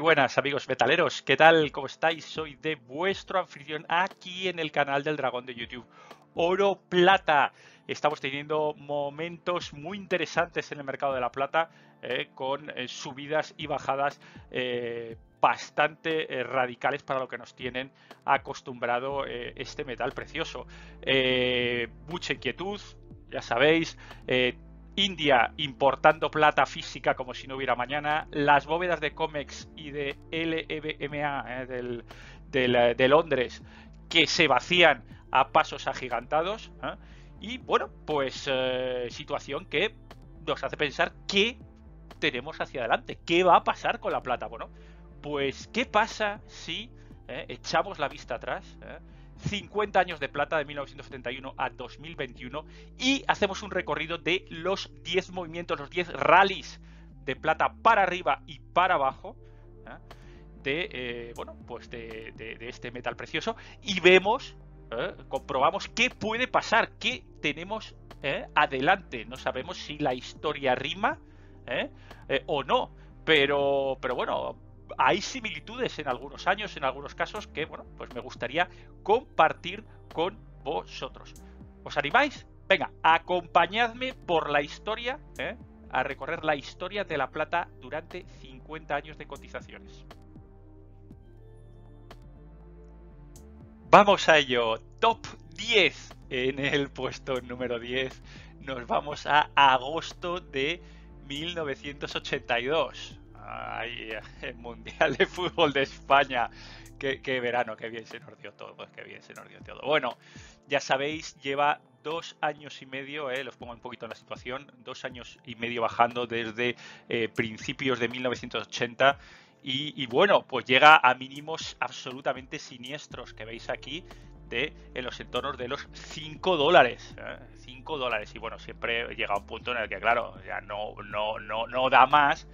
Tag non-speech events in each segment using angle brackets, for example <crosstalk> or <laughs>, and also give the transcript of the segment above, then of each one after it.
buenas amigos metaleros, ¿qué tal? ¿Cómo estáis? Soy de vuestro anfitrión aquí en el canal del dragón de YouTube. Oro Plata. Estamos teniendo momentos muy interesantes en el mercado de la plata eh, con eh, subidas y bajadas eh, bastante radicales para lo que nos tienen acostumbrado este metal precioso. mucha inquietud, ya sabéis, India importando plata física como si no hubiera mañana, las bóvedas de COMEX y de LBMA e eh, eh, de Londres que se vacían a pasos agigantados. ¿eh? Y bueno, pues situación que nos hace pensar qué tenemos hacia adelante, qué va a pasar con la plata. Bueno, pues qué pasa si echamos la vista atrás 50 años de plata de 1971 a 2021 y hacemos un recorrido de los 10 movimientos, los 10 rallies de plata para arriba y para abajo. ¿eh? De, eh, bueno, pues de, este metal precioso y vemos, ¿eh? comprobamos qué puede pasar, qué tenemos adelante. No sabemos si la historia rima o no, pero, pero bueno, hay similitudes en algunos años, en algunos casos, que bueno, pues me gustaría compartir con vosotros. ¿Os animáis? Venga, acompañadme por la historia, ¿eh? a recorrer la historia de la plata durante 50 años de cotizaciones. Vamos a ello, top 10. En el puesto número 10 nos vamos a agosto de 1982. Ay, <laughs> el Mundial de Fútbol de España. Qué, verano, qué bien se nos dio todo, pues qué bien se nos dio todo. Bueno, ya sabéis, lleva dos años y medio, eh, los pongo un poquito en la situación, dos años y medio bajando desde eh, principios de 1980. Y, bueno, pues llega a mínimos absolutamente siniestros que veis aquí en los entornos de los 5 dólares. 5 eh, dólares. Y bueno, siempre llega a un punto en el que, claro, ya no, no, no, no da más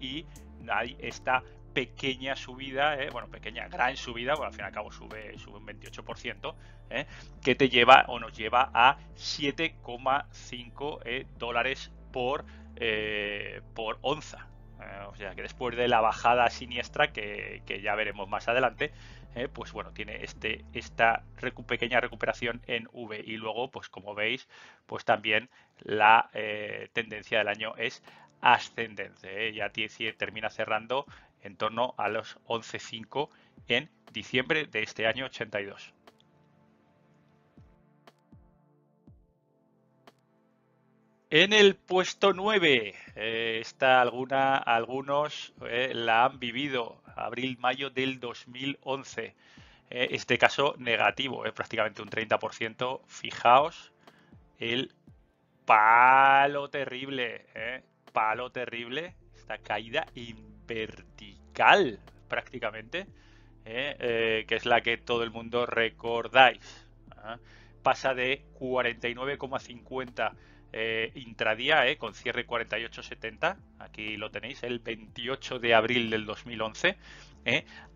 y hay esta pequeña subida, ¿eh? bueno, pequeña, gran subida, bueno, al fin y al cabo sube, sube un 28%, ¿eh? que te lleva o nos lleva a 7,5 eh, dólares por, por onza. o sea que después de la bajada siniestra, que, ya veremos más adelante, pues bueno, tiene este, esta pequeña recuperación en V. Y luego, pues como veis, pues también la tendencia del año es ascendente. ¿eh? Ya termina cerrando en torno a los 11.5 en diciembre de este año 82. En el puesto 9 eh, está alguna, algunos eh, la han vivido, abril-mayo del 2011. este caso negativo, es prácticamente un 30%. Fijaos el palo terrible palo terrible. Esta caída vertical, prácticamente. ¿eh? Eh, que es la que todo el mundo recordáis. ¿ah? Pasa de 49,50 eh, intradía, con cierre 48,70, aquí lo tenéis, el 28 de abril del 2011,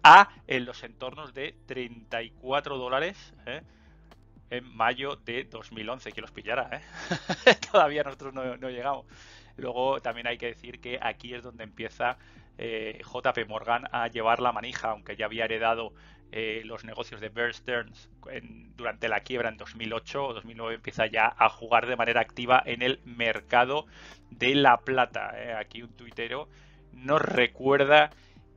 a en los entornos de 34 dólares en mayo de 2011, que los pillara, <laughs> todavía nosotros no llegamos. Luego también hay que decir que aquí es donde empieza eh, JP Morgan a llevar la manija, aunque ya había heredado eh, los negocios de Bear Stearns durante la quiebra en 2008 o 2009 empieza ya a jugar de manera activa en el mercado de la plata. Eh, aquí un tuitero nos recuerda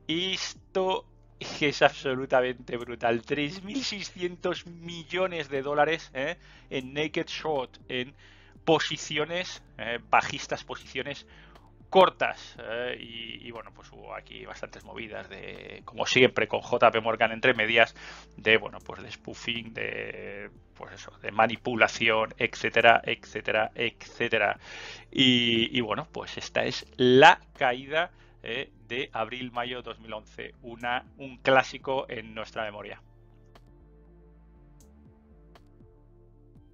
esto es absolutamente brutal. 3.600 millones de dólares en Naked Short, en posiciones, eh, bajistas posiciones cortas. Eh, y, bueno, pues hubo aquí bastantes movidas de, como siempre, con JP Morgan entre medias, de bueno, pues de spoofing, de pues eso, de manipulación, etcétera, etcétera, etcétera. Y, bueno, pues esta es la caída eh, de abril-mayo 2011, una, un clásico en nuestra memoria.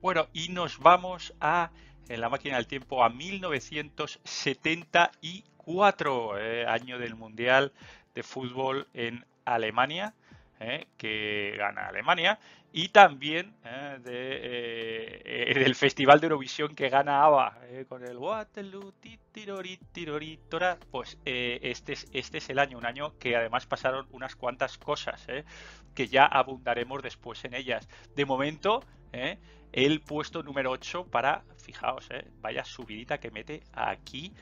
Bueno, y nos vamos a, en la máquina del tiempo, a 1974, eh, año del Mundial de Fútbol en Alemania. ¿eh? que gana Alemania, y también ¿eh? Eh, eh, del Festival de Eurovisión que gana ABBA con el Waterloo, tora Pues este, es, este es el año, un año que además pasaron unas cuantas cosas que ya abundaremos después en ellas. De momento, el puesto número 8 para, fijaos, vaya subidita que mete aquí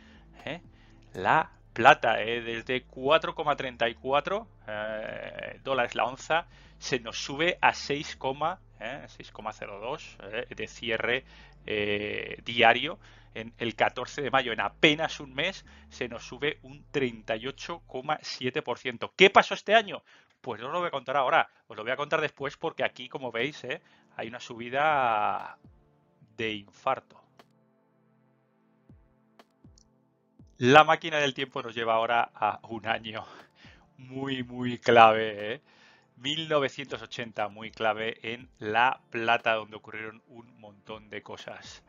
la plata eh, desde 4,34 eh, dólares la onza se nos sube a 6,02 eh, de cierre diario en el 14 de mayo, en apenas un mes, se nos sube un 38,7%. ¿Qué pasó este año? Pues no lo voy a contar ahora, os lo voy a contar después porque aquí, como veis, hay una subida de infarto. La máquina del tiempo nos lleva ahora a un año muy, muy clave. 1980, ¿eh? muy clave en La Plata, donde ocurrieron un montón de cosas.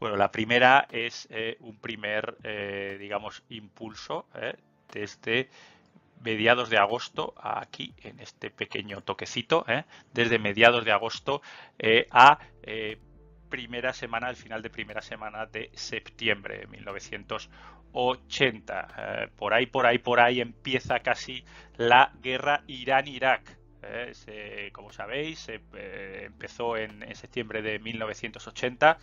Bueno, la primera es eh, un primer, eh, digamos, impulso desde mediados de agosto, aquí en este pequeño toquecito, desde mediados de agosto a primera semana, al final de primera semana de septiembre de 1980. Eh, por ahí, por ahí, por ahí empieza casi la guerra Irán-Irak. Eh, como sabéis, eh, empezó en, septiembre de 1980.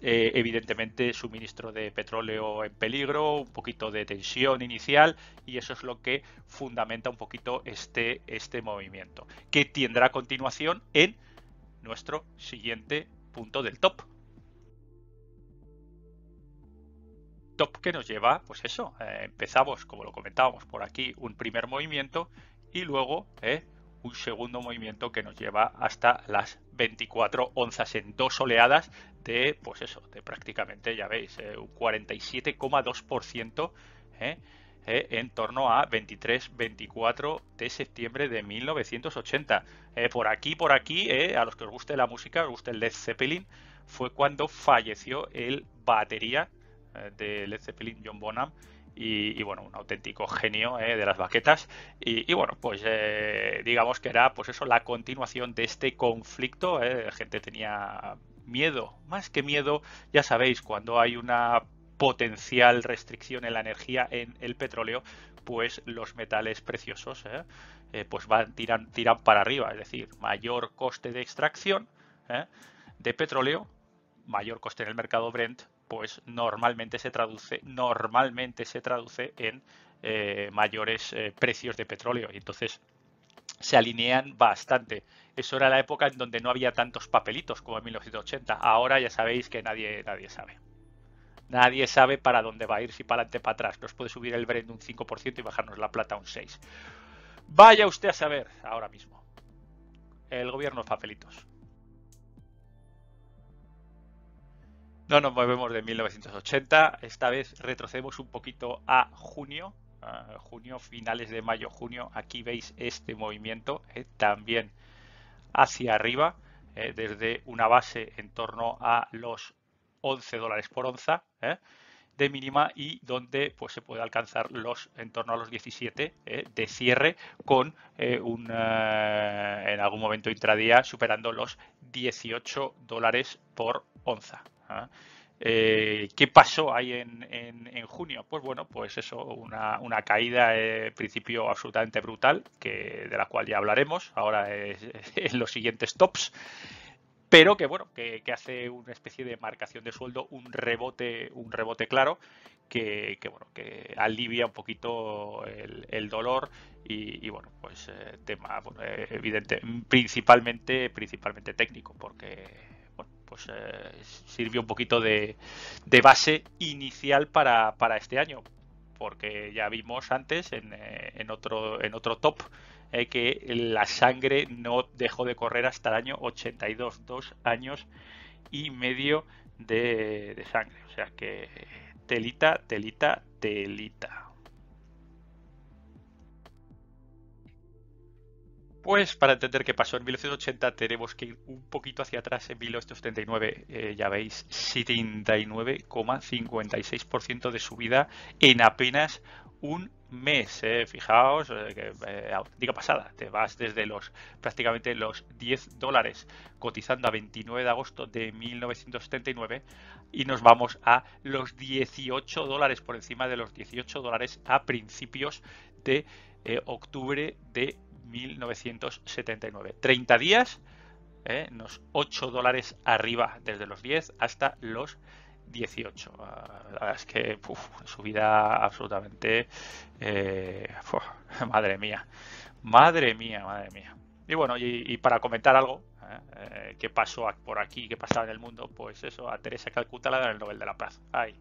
evidentemente, suministro de petróleo en peligro, un poquito de tensión inicial, y eso es lo que fundamenta un poquito este, este movimiento, que tendrá continuación en nuestro siguiente punto del top. Top que nos lleva, pues eso, eh, empezamos, como lo comentábamos por aquí, un primer movimiento y luego eh, un segundo movimiento que nos lleva hasta las 24 onzas en dos oleadas de, pues eso, de prácticamente, ya veis, eh, un 47,2%. Eh, en torno a 23-24 de septiembre de 1980. Eh, por aquí, por aquí, eh, a los que os guste la música, os guste el Led Zeppelin, fue cuando falleció el batería de Led Zeppelin, John Bonham. Y, bueno, un auténtico genio de las baquetas. Y, bueno, pues digamos que era pues eso, la continuación de este conflicto. La gente tenía miedo, más que miedo, ya sabéis, cuando hay una potencial restricción en la energía en el petróleo, pues los metales preciosos ¿eh? Eh, pues van, tiran, tiran para arriba, es decir, mayor coste de extracción ¿eh? de petróleo, mayor coste en el mercado Brent, pues normalmente se traduce, normalmente se traduce en mayores precios de petróleo. Y entonces se alinean bastante. Eso era la época en donde no había tantos papelitos como en 1980. Ahora ya sabéis que nadie, nadie sabe. Nadie sabe para dónde va a ir, si para adelante, para atrás. Nos puede subir el Brent un 5% y bajarnos la plata un 6%. Vaya usted a saber ahora mismo. El gobierno papelitos. No nos movemos de 1980. Esta vez retrocedemos un poquito a junio. junio, finales de mayo, junio. Aquí veis este movimiento eh, también hacia arriba, eh, desde una base en torno a los 11 dólares por onza ¿eh? de mínima y donde pues, se puede alcanzar los en torno a los 17 ¿eh? de cierre con eh, un, en algún momento intradía superando los 18 dólares por onza. ¿ah? ¿Qué pasó ahí en, junio? Pues bueno, pues eso, una, caída eh, principio absolutamente brutal, que, de la cual ya hablaremos ahora <laughs> en los siguientes tops pero que bueno, que, hace una especie de marcación de sueldo, un rebote, un rebote claro, que, que bueno, que alivia un poquito el, dolor y, bueno, pues eh, tema eh, evidente, principalmente, principalmente técnico, porque bueno, pues eh, sirvió un poquito de, de base inicial para, para este año porque ya vimos antes en, eh, otro, en otro top eh, que la sangre no dejó de correr hasta el año 82, dos años y medio de, de sangre. O sea que telita, telita, telita. Pues para entender qué pasó en 1980 tenemos que ir un poquito hacia atrás. En 1879, eh, ya veis, 79,56% de subida en apenas un mes. Eh. Fijaos, diga eh, pasada, te vas desde los prácticamente los 10 dólares cotizando a 29 de agosto de 1979 y nos vamos a los 18 dólares, por encima de los 18 dólares a principios de octubre de 1979. 30 días, unos ¿eh? 8 dólares arriba, desde los 10 hasta los 18. Ah, la es que subida absolutamente... Eh, <laughs> madre mía, madre mía, madre mía. Y bueno, y, para comentar algo, ¿eh? que pasó por aquí, que pasaba en el mundo, pues eso, a Teresa Calcuta la dan el Nobel de la Paz. Ahí,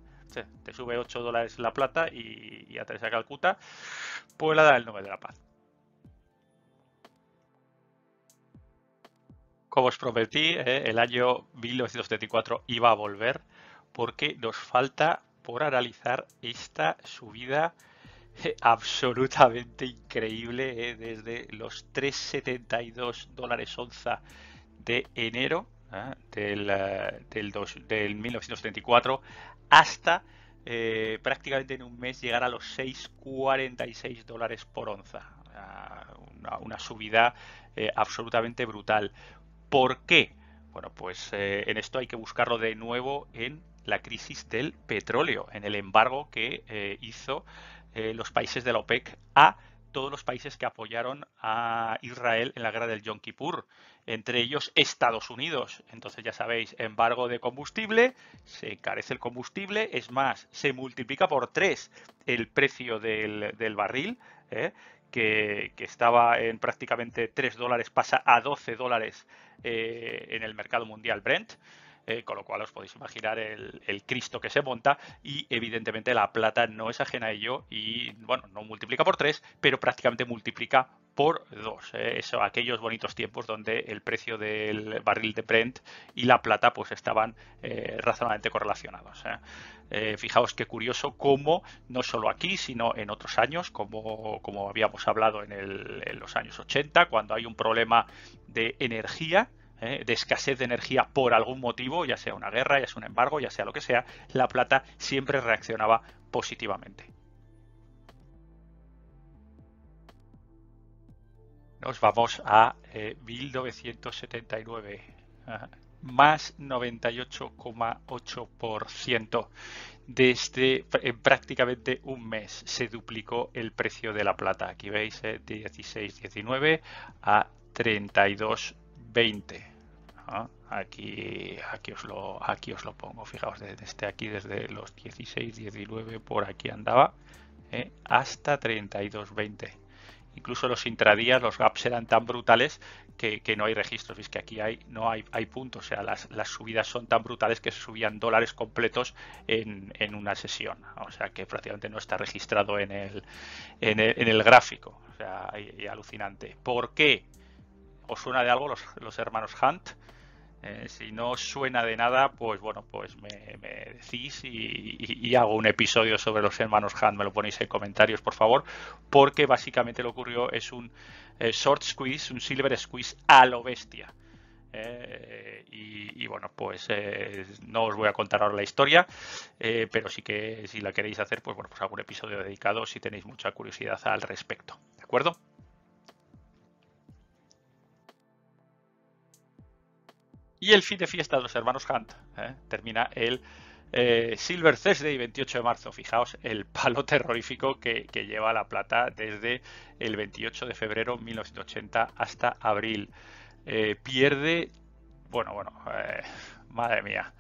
te sube 8 dólares la plata y, a Teresa Calcuta, pues la dan el Nobel de la Paz. Como os prometí, eh, el año 1974 iba a volver porque nos falta por analizar esta subida eh, absolutamente increíble eh, desde los 3,72 dólares onza de enero del, del, 1974 hasta prácticamente en un mes llegar a los 6,46 dólares por onza. Ah, una, subida absolutamente brutal. ¿Por qué? Bueno, pues eh, en esto hay que buscarlo de nuevo en la crisis del petróleo, en el embargo que eh, hizo eh, los países de la OPEC a todos los países que apoyaron a Israel en la guerra del Yom Kippur, entre ellos Estados Unidos. Entonces ya sabéis, embargo de combustible, se carece el combustible, es más, se multiplica por tres el precio del, barril, ¿eh? que, estaba en prácticamente 3 dólares, pasa a 12 dólares eh, en el mercado mundial Brent. Eh, con lo cual os podéis imaginar el, Cristo que se monta y evidentemente la plata no es ajena a ello y bueno, no multiplica por tres, pero prácticamente multiplica por dos. ¿eh? Eso, aquellos bonitos tiempos donde el precio del barril de Brent y la plata pues estaban eh, razonablemente correlacionados. fijaos qué curioso cómo no solo aquí, sino en otros años, como, como habíamos hablado en, en los años 80, cuando hay un problema de energía, ¿eh? de escasez de energía por algún motivo, ya sea una guerra, ya sea un embargo, ya sea lo que sea, la plata siempre reaccionaba positivamente. Nos vamos a 1979, eh, más 98,8% desde prácticamente un mes se duplicó el precio de la plata. Aquí veis 16,19 eh, a 32, 20. Ah, aquí, aquí, os lo, aquí os lo pongo. Fijaos, desde este aquí, desde los 16, 19, por aquí andaba, eh, hasta 32, 20. Incluso los intradías, los gaps eran tan brutales que, no hay registros. es que aquí hay, no hay, hay puntos. O sea, las, las subidas son tan brutales que se subían dólares completos en, una sesión. O sea, que prácticamente no está registrado en el, en el, gráfico. O sea, y, alucinante. ¿Por qué? os suena de algo los, hermanos Hunt. Eh, si no suena de nada, pues bueno, pues me, decís y, hago un episodio sobre los hermanos Hunt. Me lo ponéis en comentarios, por favor, porque básicamente lo ocurrió es un eh, short squeeze, un silver squeeze a lo bestia. Eh, y, bueno, pues no os voy a contar ahora la historia, pero sí que si la queréis hacer, pues bueno, pues hago un episodio dedicado si tenéis mucha curiosidad al respecto. ¿De acuerdo? Y el fin de fiesta de los hermanos Hunt ¿eh? termina el eh, Silver Thursday 28 de marzo. Fijaos el palo <laughs> terrorífico que, lleva la plata desde el 28 de febrero 1980 hasta abril. Eh, pierde, bueno, bueno, madre mía,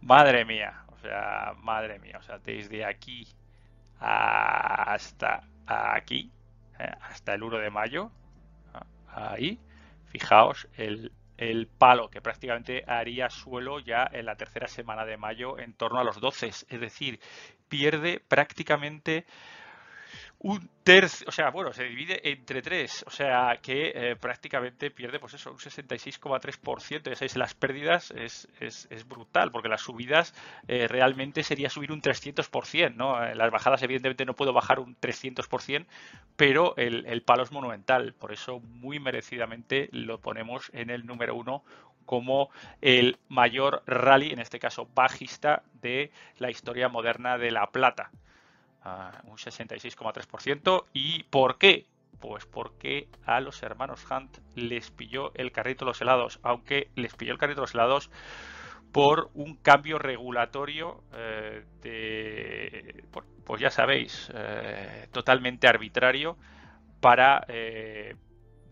madre mía, o sea, madre mía, o sea, desde aquí hasta aquí, hasta el 1 de mayo, ahí, fijaos el, el palo, que prácticamente haría suelo ya en la tercera semana de mayo en torno a los 12. Es decir, pierde prácticamente un tercio, o sea, bueno, se divide entre tres, o sea, que eh, prácticamente pierde, pues eso, un 66,3%, las pérdidas es, brutal, porque las subidas eh, realmente sería subir un 300%, ¿no? Eh, las bajadas, evidentemente, no puedo bajar un 300%, pero el, el palo es monumental, por eso muy merecidamente lo ponemos en el número uno como el mayor rally, en este caso bajista, de la historia moderna de la plata un 66,3%. ¿Y por qué? Pues porque a los hermanos Hunt les pilló el carrito de los helados, aunque les pilló el carrito de los helados por un cambio regulatorio eh, pues ya sabéis, eh, totalmente arbitrario para eh,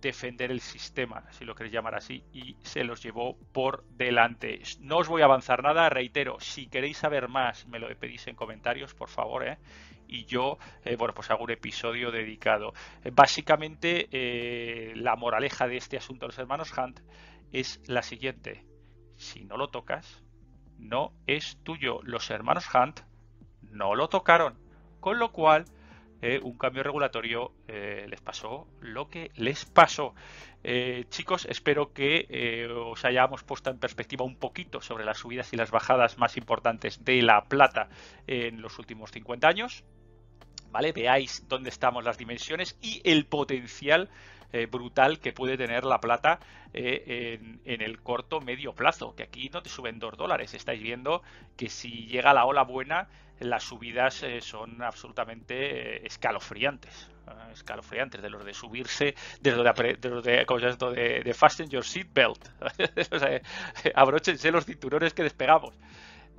defender el sistema, si lo queréis llamar así, y se los llevó por delante. No os voy a avanzar nada, reitero, si queréis saber más, me lo pedís en comentarios, por favor, ¿eh? y yo, eh, bueno, pues hago un episodio dedicado. Eh, básicamente, eh, la moraleja de este asunto de los hermanos Hunt es la siguiente. Si no lo tocas, no es tuyo. Los hermanos Hunt no lo tocaron. Con lo cual, un cambio regulatorio les pasó lo que les pasó. chicos, espero que os hayamos puesto en perspectiva un poquito sobre las subidas y las bajadas más importantes de la plata en los últimos 50 años. Veáis dónde estamos las dimensiones y el potencial eh, brutal que puede tener la plata eh, en, el corto medio plazo, que aquí no te suben 2 dólares, estáis viendo que si llega la ola buena, las subidas eh, son absolutamente escalofriantes, escalofriantes, de los de subirse, de los de, fasten your seatbelt, <laughs> o sea, abróchense los cinturones que despegamos.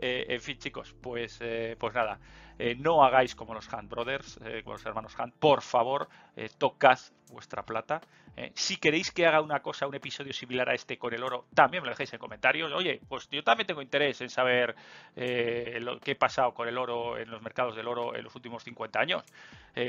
en fin, chicos, pues, pues nada. Eh, no hagáis como los Hunt Brothers, eh, como los hermanos Hunt, por favor, eh, tocad vuestra plata. Si queréis que haga una cosa, un episodio similar a este con el oro, también me lo dejéis en comentarios. Oye, pues yo también tengo interés en saber lo que ha pasado con el oro en los mercados del oro en los últimos 50 años.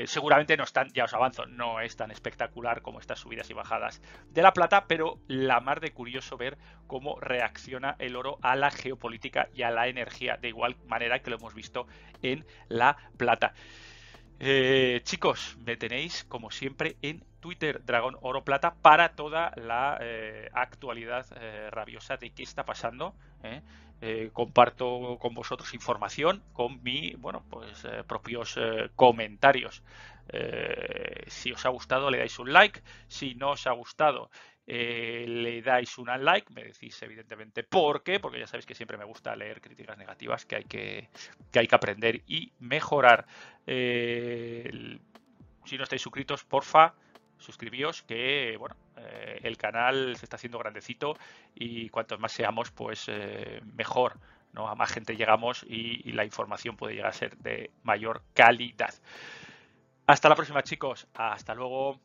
seguramente no tan, ya os avanzo, no es tan espectacular como estas subidas y bajadas de la plata, pero la mar de curioso ver cómo reacciona el oro a la geopolítica y a la energía, de igual manera que lo hemos visto en la plata. Eh, chicos, me tenéis como siempre en Twitter, Dragón Oro Plata, para toda la eh, actualidad eh, rabiosa de qué está pasando. comparto con vosotros información con mi, bueno, pues propios comentarios. Eh, si os ha gustado, le dais un like. Si no os ha gustado, eh, le dais un like. Me decís, evidentemente, por qué. Porque ya sabéis que siempre me gusta leer críticas negativas que hay que, que, hay que aprender y mejorar. Eh, si no estáis suscritos, porfa, suscribíos, que bueno, el canal se está haciendo grandecito y cuantos más seamos, pues mejor. ¿no? A más gente llegamos y la información puede llegar a ser de mayor calidad. Hasta la próxima, chicos. Hasta luego.